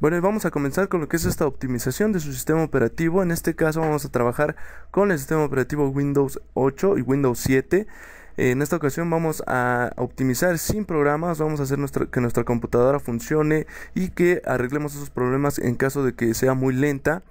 Bueno, y vamos a comenzar con lo que es esta optimización de su sistema operativo. En este caso vamos a trabajar con el sistema operativo Windows 8 y Windows 7. En esta ocasión vamos a optimizar sin programas, vamos a hacer que nuestra computadora funcione y que arreglemos esos problemas en caso de que sea muy lenta.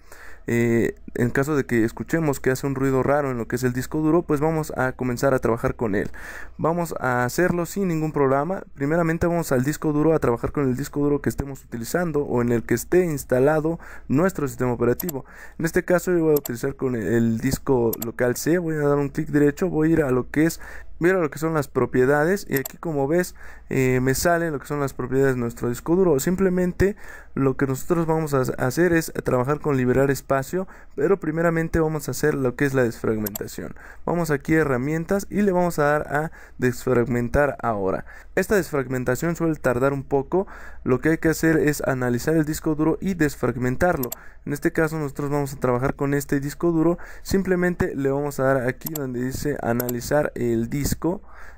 Eh, en caso de que escuchemos que hace un ruido raro en lo que es el disco duro, pues vamos a comenzar a trabajar con él. Vamos a hacerlo sin ningún programa. Primeramente vamos al disco duro a trabajar con el disco duro que estemos utilizando o en el que esté instalado nuestro sistema operativo. En este caso yo voy a utilizar con el disco local C, voy a dar un clic derecho, voy a ir a lo que es mira lo que son las propiedades y aquí como ves eh, me sale lo que son las propiedades de nuestro disco duro simplemente lo que nosotros vamos a hacer es trabajar con liberar espacio pero primeramente vamos a hacer lo que es la desfragmentación vamos aquí a herramientas y le vamos a dar a desfragmentar ahora esta desfragmentación suele tardar un poco lo que hay que hacer es analizar el disco duro y desfragmentarlo en este caso nosotros vamos a trabajar con este disco duro simplemente le vamos a dar aquí donde dice analizar el disco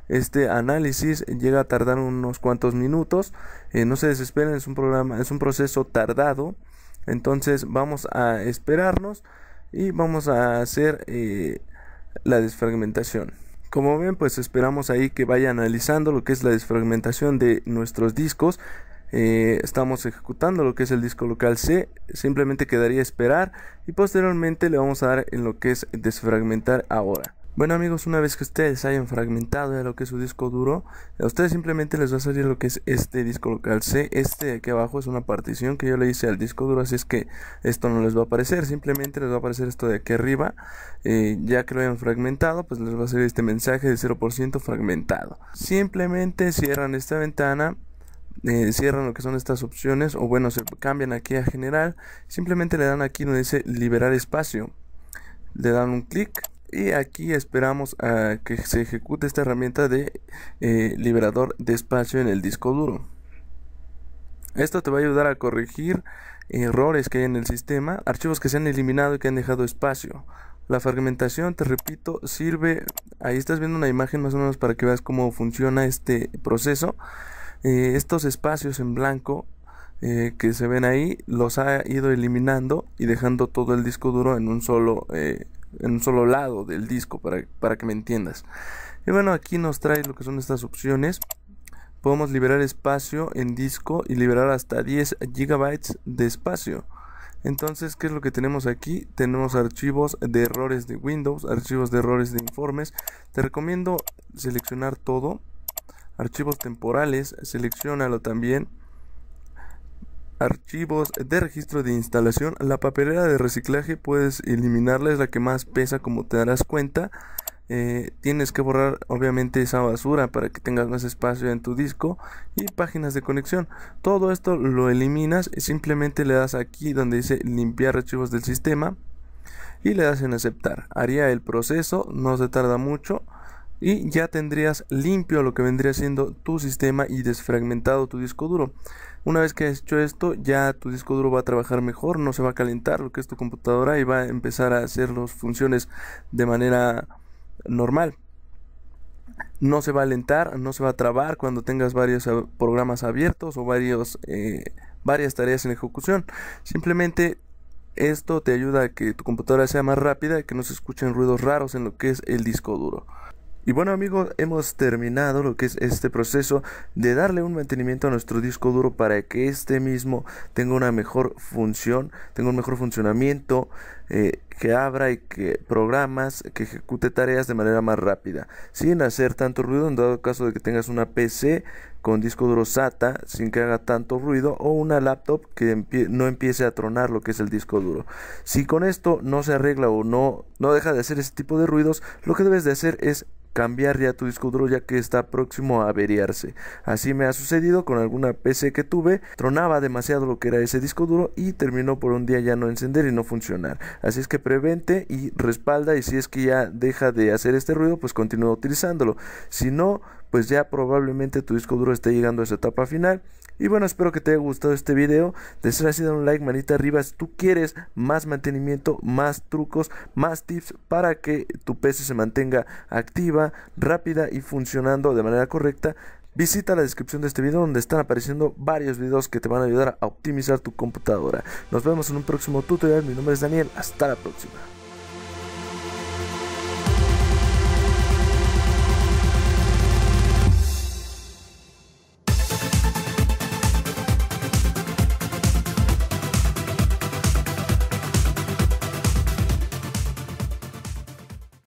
este análisis llega a tardar unos cuantos minutos. Eh, no se desesperen, es un programa, es un proceso tardado. Entonces vamos a esperarnos y vamos a hacer eh, la desfragmentación. Como ven, pues esperamos ahí que vaya analizando lo que es la desfragmentación de nuestros discos. Eh, estamos ejecutando lo que es el disco local C, simplemente quedaría esperar y posteriormente le vamos a dar en lo que es desfragmentar ahora. Bueno amigos, una vez que ustedes hayan fragmentado lo que es su disco duro, a ustedes simplemente les va a salir lo que es este disco local C. Este de aquí abajo es una partición que yo le hice al disco duro, así es que esto no les va a aparecer, simplemente les va a aparecer esto de aquí arriba. Eh, ya que lo hayan fragmentado, pues les va a salir este mensaje de 0% fragmentado. Simplemente cierran esta ventana eh, cierran lo que son estas opciones o bueno se cambian aquí a general simplemente le dan aquí donde dice liberar espacio le dan un clic y aquí esperamos a que se ejecute esta herramienta de eh, liberador de espacio en el disco duro. Esto te va a ayudar a corregir errores que hay en el sistema, archivos que se han eliminado y que han dejado espacio. La fragmentación, te repito, sirve, ahí estás viendo una imagen más o menos para que veas cómo funciona este proceso. Eh, estos espacios en blanco eh, que se ven ahí los ha ido eliminando y dejando todo el disco duro en un solo en un solo lado del disco para, para que me entiendas. Y bueno, aquí nos trae lo que son estas opciones. Podemos liberar espacio en disco y liberar hasta 10 GB de espacio. Entonces, ¿qué es lo que tenemos aquí? Tenemos archivos de errores de Windows, archivos de errores de informes. Te recomiendo seleccionar todo. Archivos temporales, seleccionalo también archivos de registro de instalación. La papelera de reciclaje puedes eliminarla, es la que más pesa como te darás cuenta. Eh, tienes que borrar obviamente esa basura para que tengas más espacio en tu disco y páginas de conexión todo esto lo eliminas simplemente le das aquí donde dice limpiar archivos del sistema y le das en aceptar haría el proceso no se tarda mucho y ya tendrías limpio lo que vendría siendo tu sistema y desfragmentado tu disco duro. Una vez que has hecho esto, ya tu disco duro va a trabajar mejor, no se va a calentar lo que es tu computadora y va a empezar a hacer las funciones de manera normal. No se va a alentar, no se va a trabar cuando tengas varios eh, programas abiertos o varios, eh, varias tareas en ejecución. Simplemente esto te ayuda a que tu computadora sea más rápida, que no se escuchen ruidos raros en lo que es el disco duro. Y bueno amigos, hemos terminado lo que es este proceso de darle un mantenimiento a nuestro disco duro para que este mismo tenga una mejor función, tenga un mejor funcionamiento, eh, que abra y que programas, que ejecute tareas de manera más rápida, sin hacer tanto ruido en dado caso de que tengas una PC con disco duro SATA sin que haga tanto ruido o una laptop que no empiece a tronar lo que es el disco duro. Si con esto no se arregla o no, no deja de hacer ese tipo de ruidos, lo que debes de hacer es cambiar ya tu disco duro ya que está próximo a averiarse. Así me ha sucedido con alguna PC que tuve, tronaba demasiado lo que era ese disco duro y terminó por un día ya no encender y no funcionar. Así es que prevente y respalda y si es que ya deja de hacer este ruido, pues continúa utilizándolo. Si no, pues ya probablemente tu disco duro esté llegando a esa etapa final. Y bueno, espero que te haya gustado este video. De ser así, dale un like, manita arriba. Si tú quieres más mantenimiento, más trucos, más tips para que tu PC se mantenga activa, rápida y funcionando de manera correcta, visita la descripción de este video donde están apareciendo varios videos que te van a ayudar a optimizar tu computadora. Nos vemos en un próximo tutorial. Mi nombre es Daniel. Hasta la próxima.